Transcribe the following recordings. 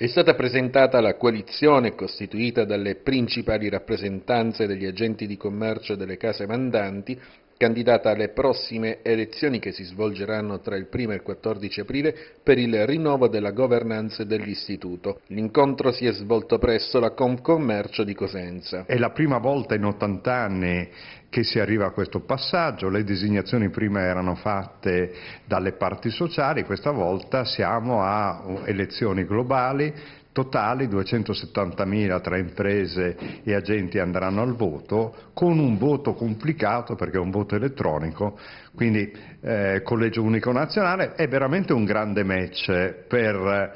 È stata presentata la coalizione costituita dalle principali rappresentanze degli agenti di commercio delle case mandanti candidata alle prossime elezioni che si svolgeranno tra il 1 e il 14 aprile per il rinnovo della governance dell'istituto. L'incontro si è svolto presso la Concommercio di Cosenza. È la prima volta in 80 anni che si arriva a questo passaggio, le designazioni prima erano fatte dalle parti sociali, questa volta siamo a elezioni globali Totali 270.000 tra imprese e agenti andranno al voto con un voto complicato perché è un voto elettronico, quindi eh, collegio unico nazionale è veramente un grande match per eh,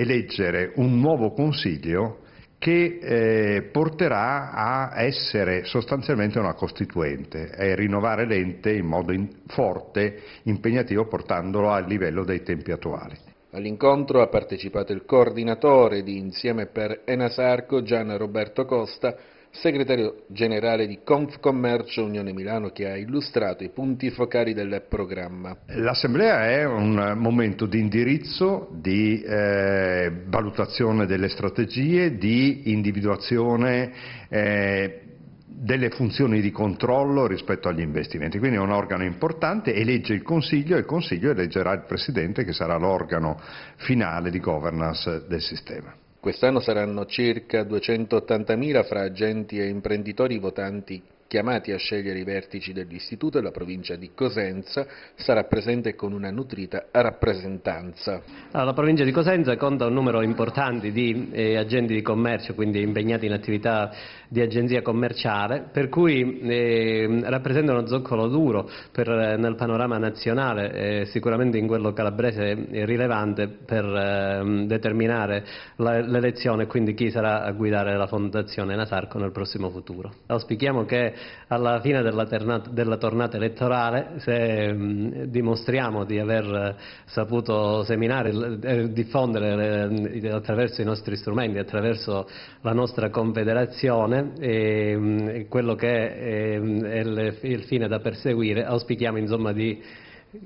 eleggere un nuovo consiglio che eh, porterà a essere sostanzialmente una costituente e rinnovare l'ente in modo in, forte, impegnativo, portandolo al livello dei tempi attuali. All'incontro ha partecipato il coordinatore di Insieme per Enasarco Gian Roberto Costa, segretario generale di Confcommercio Unione Milano che ha illustrato i punti focali del programma. L'assemblea è un momento di indirizzo, di eh, valutazione delle strategie, di individuazione eh, delle funzioni di controllo rispetto agli investimenti, quindi è un organo importante, elegge il Consiglio e il Consiglio eleggerà il Presidente che sarà l'organo finale di governance del sistema. Quest'anno saranno circa 280.000 fra agenti e imprenditori votanti chiamati a scegliere i vertici dell'istituto e la provincia di Cosenza sarà presente con una nutrita rappresentanza. la provincia di Cosenza conta un numero importante di eh, agenti di commercio, quindi impegnati in attività di agenzia commerciale, per cui eh, rappresenta uno zoccolo duro per, eh, nel panorama nazionale, eh, sicuramente in quello calabrese rilevante per ehm, determinare l'elezione e quindi chi sarà a guidare la fondazione Nasarco nel prossimo futuro. Auspichiamo che alla fine della, ternata, della tornata elettorale, se mh, mm, dimostriamo di aver eh, saputo seminare e eh, diffondere le, mm, attraverso i nostri strumenti, attraverso la nostra confederazione, e, mh, mm, quello che è, è le, il fine da perseguire, auspichiamo insomma di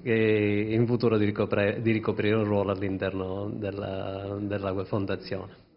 eh, in futuro di ricoprire, di ricoprire, un ruolo all'interno della, della fondazione.